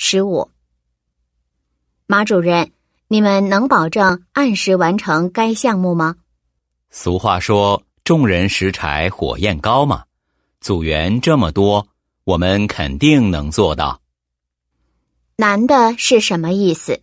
十五，马主任，你们能保证按时完成该项目吗？俗话说“众人拾柴火焰高”嘛，组员这么多，我们肯定能做到。难的是什么意思？